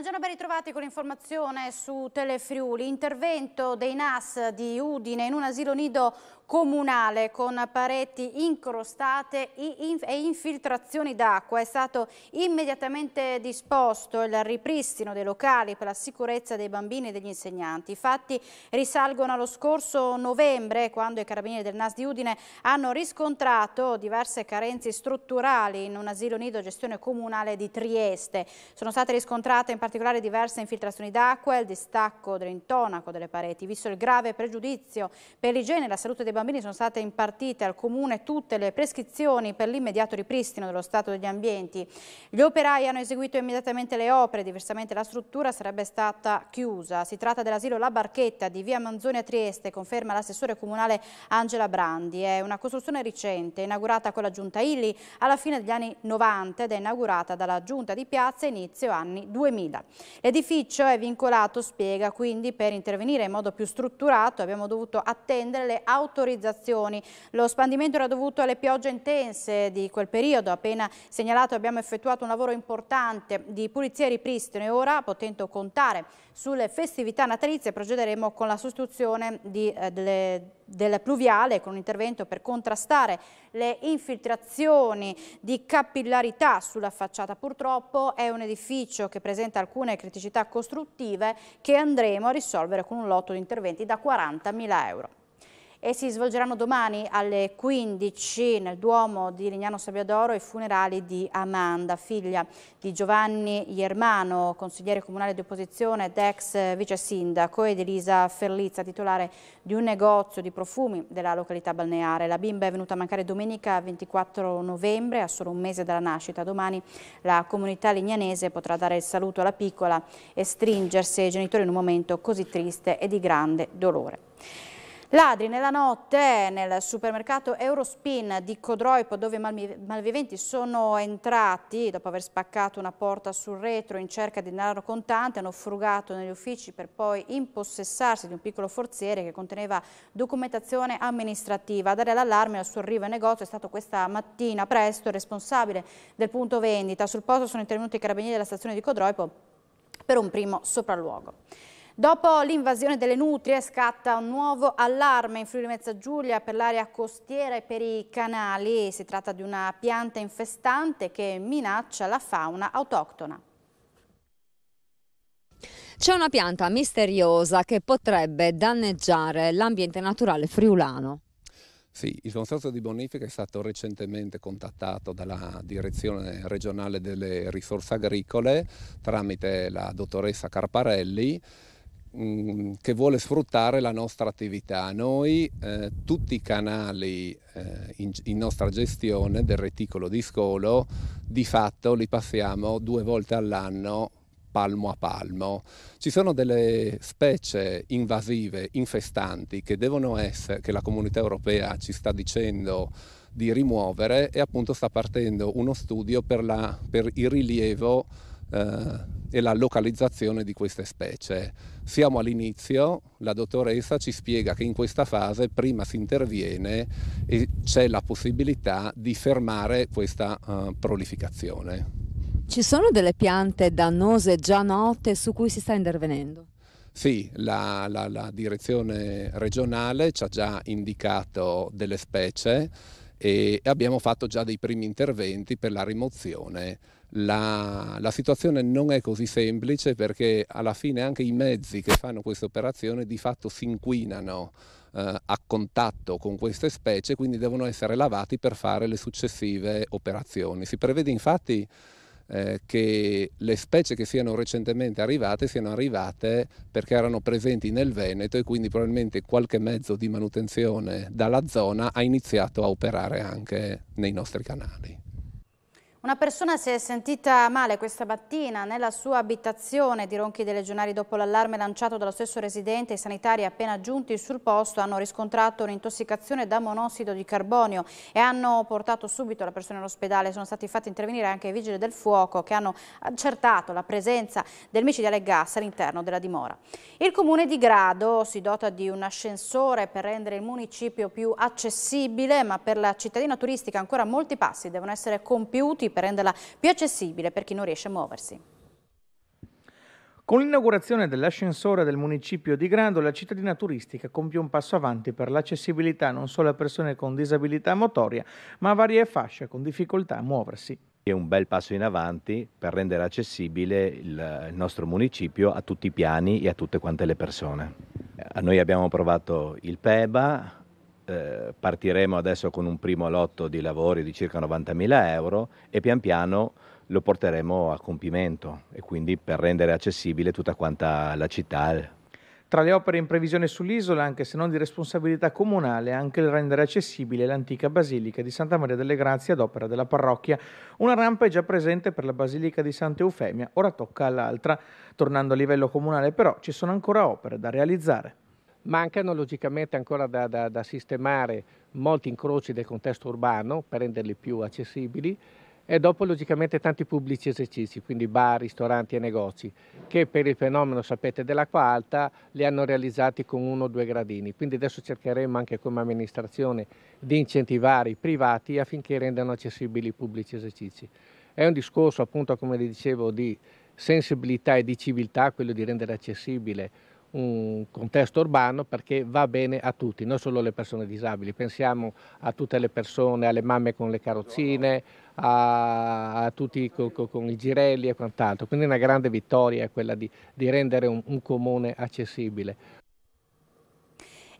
buongiorno, ben ritrovati con l'informazione su Telefriuli. Intervento dei NAS di Udine in un asilo nido comunale con pareti incrostate e infiltrazioni d'acqua. È stato immediatamente disposto il ripristino dei locali per la sicurezza dei bambini e degli insegnanti. I fatti risalgono allo scorso novembre quando i carabinieri del NAS di Udine hanno riscontrato diverse carenze strutturali in un asilo nido gestione comunale di Trieste. Sono state riscontrate in particolare diverse infiltrazioni d'acqua e il distacco dell'intonaco delle pareti, visto il grave pregiudizio per l'igiene e la salute dei bambini bambini sono state impartite al Comune tutte le prescrizioni per l'immediato ripristino dello stato degli ambienti. Gli operai hanno eseguito immediatamente le opere, diversamente la struttura sarebbe stata chiusa. Si tratta dell'asilo La Barchetta di via Manzoni a Trieste, conferma l'assessore comunale Angela Brandi. È una costruzione recente, inaugurata con la Giunta Illi alla fine degli anni 90 ed è inaugurata dalla Giunta di Piazza inizio anni 2000. L'edificio è vincolato, spiega, quindi per intervenire in modo più strutturato abbiamo dovuto attendere le autorità vaporizzazioni. Lo spandimento era dovuto alle piogge intense di quel periodo, appena segnalato abbiamo effettuato un lavoro importante di pulizia e ripristino e ora, potendo contare sulle festività natalizie, procederemo con la sostituzione di, eh, delle del pluviale con un intervento per contrastare le infiltrazioni di capillarità sulla facciata. Purtroppo è un edificio che presenta alcune criticità costruttive che andremo a risolvere con un lotto di interventi da 40.000 euro e si svolgeranno domani alle 15 nel Duomo di Lignano Sabbiadoro i funerali di Amanda, figlia di Giovanni Germano, consigliere comunale di opposizione ed ex vice sindaco ed Elisa Ferlizza, titolare di un negozio di profumi della località balneare. La bimba è venuta a mancare domenica 24 novembre, a solo un mese dalla nascita. Domani la comunità lignanese potrà dare il saluto alla piccola e stringersi ai genitori in un momento così triste e di grande dolore. Ladri nella notte nel supermercato Eurospin di Codroipo dove i malviventi sono entrati dopo aver spaccato una porta sul retro in cerca di denaro contante, hanno frugato negli uffici per poi impossessarsi di un piccolo forziere che conteneva documentazione amministrativa. A dare l'allarme al suo arrivo in negozio è stato questa mattina presto il responsabile del punto vendita. Sul posto sono intervenuti i carabinieri della stazione di Codroipo per un primo sopralluogo. Dopo l'invasione delle nutrie scatta un nuovo allarme in Friuli Mezza Giulia per l'area costiera e per i canali. Si tratta di una pianta infestante che minaccia la fauna autoctona. C'è una pianta misteriosa che potrebbe danneggiare l'ambiente naturale friulano. Sì, il Consorzio di Bonifica è stato recentemente contattato dalla Direzione regionale delle risorse agricole tramite la dottoressa Carparelli Mm, che vuole sfruttare la nostra attività. Noi eh, tutti i canali eh, in, in, nostra gestione del reticolo di scolo di fatto li passiamo due volte all'anno palmo a palmo. Ci sono delle specie invasive, infestanti che devono essere, che la comunità europea ci sta dicendo di rimuovere e appunto sta partendo uno studio per, la, per il rilievo eh, e la localizzazione di queste specie. Siamo all'inizio, la dottoressa ci spiega che in questa fase prima si interviene e c'è la possibilità di fermare questa uh, prolificazione. Ci sono delle piante dannose già note su cui si sta intervenendo? Sì, la, la, la direzione regionale ci ha già indicato delle specie e abbiamo fatto già dei primi interventi per la rimozione la, la, situazione non è così semplice perché alla fine anche i mezzi che fanno queste operazioni di fatto si inquinano eh, a contatto con queste specie, quindi devono essere lavati per fare le successive operazioni. Si prevede infatti eh, che le specie che siano recentemente arrivate siano arrivate perché erano presenti nel Veneto e quindi probabilmente qualche mezzo di manutenzione dalla zona ha iniziato a operare anche nei nostri canali. Una persona si è sentita male questa mattina nella sua abitazione di Ronchi dei Legionari dopo l'allarme lanciato dallo stesso residente. I sanitari appena giunti sul posto hanno riscontrato un'intossicazione da monossido di carbonio e hanno portato subito la persona all'ospedale. Sono stati fatti intervenire anche i vigili del fuoco che hanno accertato la presenza del micidiale gas all'interno della dimora. Il comune di Grado si dota di un ascensore per rendere il municipio più accessibile ma per la cittadina turistica ancora molti passi devono essere compiuti per renderla più accessibile per chi non riesce a muoversi. Con l'inaugurazione dell'ascensore del municipio di Grando, la cittadina turistica compie un passo avanti per l'accessibilità non solo a persone con disabilità motoria, ma a varie fasce con difficoltà a muoversi. È un bel passo in avanti per rendere accessibile il nostro municipio a tutti i piani e a tutte quante le persone. Noi abbiamo provato il PEBA, eh, partiremo adesso con un primo lotto di lavori di circa 90.000 euro e pian piano lo porteremo a compimento e quindi per rendere accessibile tutta quanta la città. Tra le opere in previsione sull'isola, anche se non di responsabilità comunale, anche il rendere accessibile l'antica basilica di Santa Maria delle Grazie ad opera della parrocchia. Una rampa è già presente per la basilica di Santa Eufemia, ora tocca all'altra. Tornando a livello comunale però ci sono ancora opere da realizzare. Mancano logicamente ancora da, da, da sistemare molti incroci del contesto urbano per renderli più accessibili e dopo logicamente tanti pubblici esercizi, quindi bar, ristoranti e negozi, che per il fenomeno, sapete, dell'acqua alta li hanno realizzati con uno o due gradini. Quindi adesso cercheremo anche come amministrazione di incentivare i privati affinché rendano accessibili i pubblici esercizi. È un discorso appunto, come dicevo, di sensibilità e di civiltà, quello di rendere accessibile un contesto urbano perché va bene a tutti, non solo alle persone disabili, pensiamo a tutte le persone, alle mamme con le carrozzine, a, a tutti co, co, con i girelli e quant'altro. Quindi una grande vittoria è quella di, di rendere un, un comune accessibile.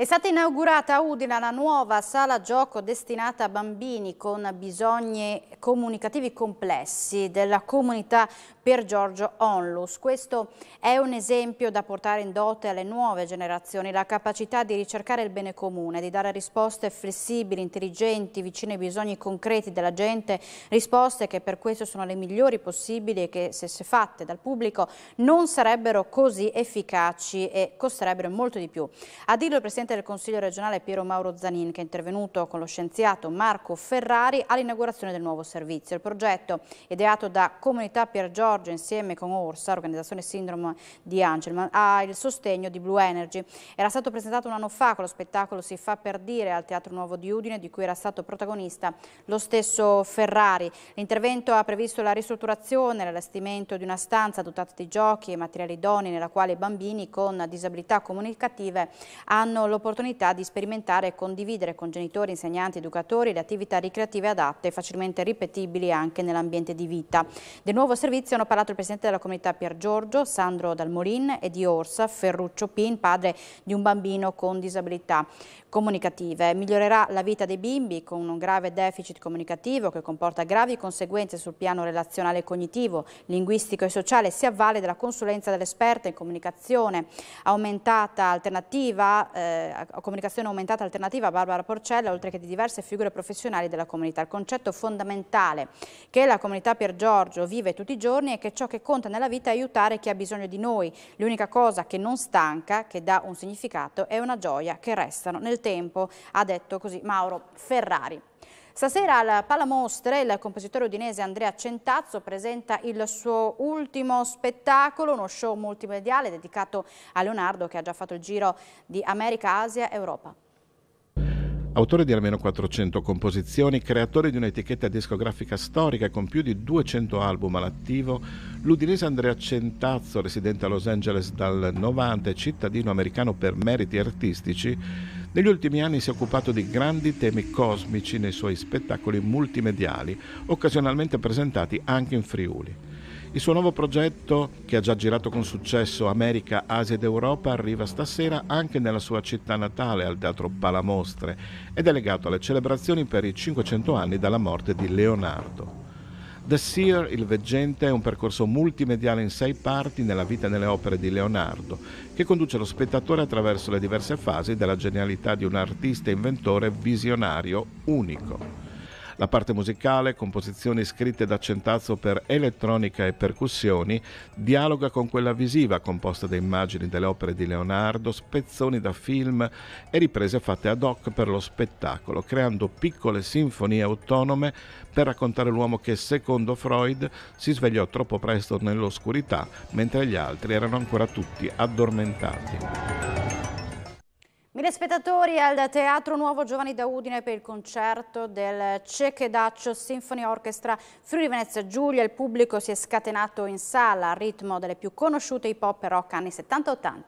È stata inaugurata a Udina la nuova sala gioco destinata a bambini con bisogni comunicativi complessi della comunità per Giorgio Onlus. Questo è un esempio da portare in dote alle nuove generazioni, la capacità di ricercare il bene comune, di dare risposte flessibili, intelligenti, vicine ai bisogni concreti della gente, risposte che per questo sono le migliori possibili e che se fatte dal pubblico non sarebbero così efficaci e costerebbero molto di più. A dirlo il Presidente Presidente del Consiglio regionale Piero Mauro Zanin che è intervenuto con lo scienziato Marco Ferrari all'inaugurazione del nuovo servizio. Il progetto, ideato da Comunità Pier Giorgio insieme con ORSA, Organizzazione Sindrome di Angelman, ha il sostegno di Blue Energy. Era stato presentato un anno fa con lo spettacolo Si fa per dire al Teatro Nuovo di Udine di cui era stato protagonista lo stesso Ferrari. L'intervento ha previsto la ristrutturazione, l'allestimento di una stanza dotata di giochi e materiali idonei nella quale i bambini con disabilità comunicative hanno l'opportunità di sperimentare e condividere con genitori, insegnanti, educatori le attività ricreative adatte e facilmente ripetibili anche nell'ambiente di vita. Del nuovo servizio hanno parlato il Presidente della Comunità Pier Giorgio, Sandro Dalmolin e di Orsa Ferruccio Pin, padre di un bambino con disabilità comunicative. Migliorerà la vita dei bimbi con un grave deficit comunicativo che comporta gravi conseguenze sul piano relazionale e cognitivo, linguistico e sociale. Si avvale della consulenza dell'esperta in comunicazione aumentata alternativa eh, eh, a comunicazione aumentata alternativa Barbara Porcella, oltre che di diverse figure professionali della comunità. Il concetto fondamentale che la comunità Pier Giorgio vive tutti i giorni è che ciò che conta nella vita è aiutare chi ha bisogno di noi. L'unica cosa che non stanca, che dà un significato, è una gioia che restano nel tempo, ha detto così Mauro Ferrari. Stasera alla Palamostre il compositore udinese Andrea Centazzo presenta il suo ultimo spettacolo, uno show multimediale dedicato a Leonardo che ha già fatto il giro di America, Asia, e Europa. Autore di almeno 400 composizioni, creatore di un'etichetta discografica storica con più di 200 album all'attivo, l'udinese Andrea Centazzo, residente a Los Angeles dal 90 e cittadino americano per meriti artistici, negli ultimi anni si è occupato di grandi temi cosmici nei suoi spettacoli multimediali, occasionalmente presentati anche in Friuli. Il suo nuovo progetto, che ha già girato con successo America, Asia ed Europa, arriva stasera anche nella sua città natale, al Teatro Palamostre, ed è legato alle celebrazioni per i 500 anni dalla morte di Leonardo. The Seer, il veggente, è un percorso multimediale in sei parti nella vita e nelle opere di Leonardo, che conduce lo spettatore attraverso le diverse fasi della genialità di un artista inventore visionario unico. La parte musicale, composizioni scritte da Centazzo per elettronica e percussioni, dialoga con quella visiva composta da immagini delle opere di Leonardo, spezzoni da film e riprese fatte ad hoc per lo spettacolo, creando piccole sinfonie autonome per raccontare l'uomo che, secondo Freud, si svegliò troppo presto nell'oscurità, mentre gli altri erano ancora tutti addormentati. Mille spettatori al Teatro Nuovo Giovanni da Udine per il concerto del Cechedaccio Symphony Orchestra Friuli Venezia Giulia. Il pubblico si è scatenato in sala al ritmo delle più conosciute hip hop rock anni 70-80.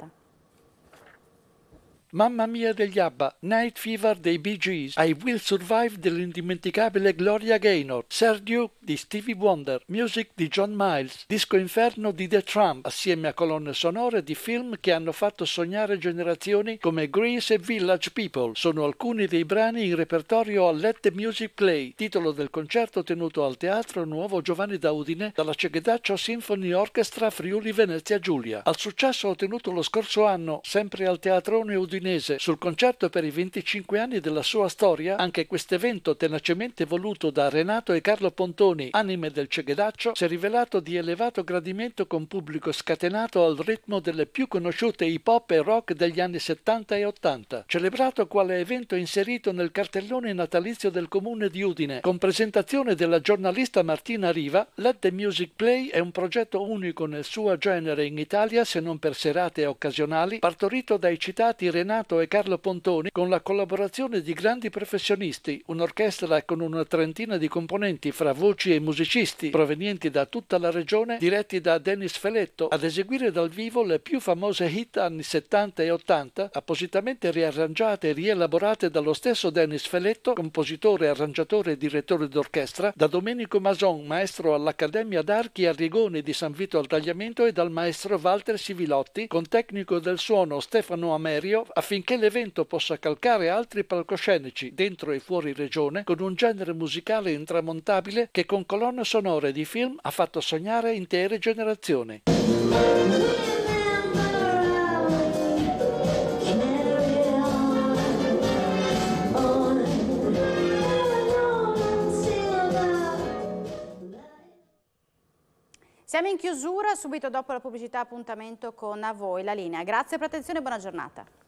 Mamma mia degli ABBA, Night Fever dei Bee Gees, I Will Survive dell'indimenticabile Gloria Gaynor, Sergio di Stevie Wonder, Music di John Miles, Disco Inferno di The Trump, assieme a colonne sonore di film che hanno fatto sognare generazioni come Grease e Village People. Sono alcuni dei brani in repertorio a Let the Music Play, titolo del concerto tenuto al Teatro Nuovo Giovanni Daudine dalla Ceghedaccio Symphony Orchestra Friuli Venezia Giulia. Al successo ottenuto lo scorso anno, sempre al Teatrone Udinese, torinese sul concerto per i 25 anni della sua storia, anche questo evento tenacemente voluto da Renato e Carlo Pontoni, anime del Ceghedaccio, si è rivelato di elevato gradimento con pubblico scatenato al ritmo delle più conosciute hip hop e rock degli anni 70 e 80, celebrato quale evento inserito nel cartellone natalizio del comune di Udine, con presentazione della giornalista Martina Riva, Let the Music Play è un progetto unico nel suo genere in Italia se non per serate occasionali, partorito dai citati Renato Bennato e Carlo Pontoni con la collaborazione di grandi professionisti, un'orchestra con una trentina di componenti fra voci e musicisti provenienti da tutta la regione, diretti da Dennis Feletto, ad eseguire dal vivo le più famose hit anni 70 e 80, appositamente riarrangiate e rielaborate dallo stesso Dennis Feletto, compositore, arrangiatore e direttore d'orchestra, da Domenico Mason, maestro all'Accademia d'Archi a Rigoni di San Vito al Tagliamento e dal maestro Walter Sivilotti, con tecnico del suono Stefano Amerio, affinché l'evento possa calcare altri palcoscenici dentro e fuori regione con un genere musicale intramontabile che con colonne sonore di film ha fatto sognare intere generazioni. Siamo in chiusura, subito dopo la pubblicità appuntamento con a voi la linea. Grazie per l'attenzione e buona giornata.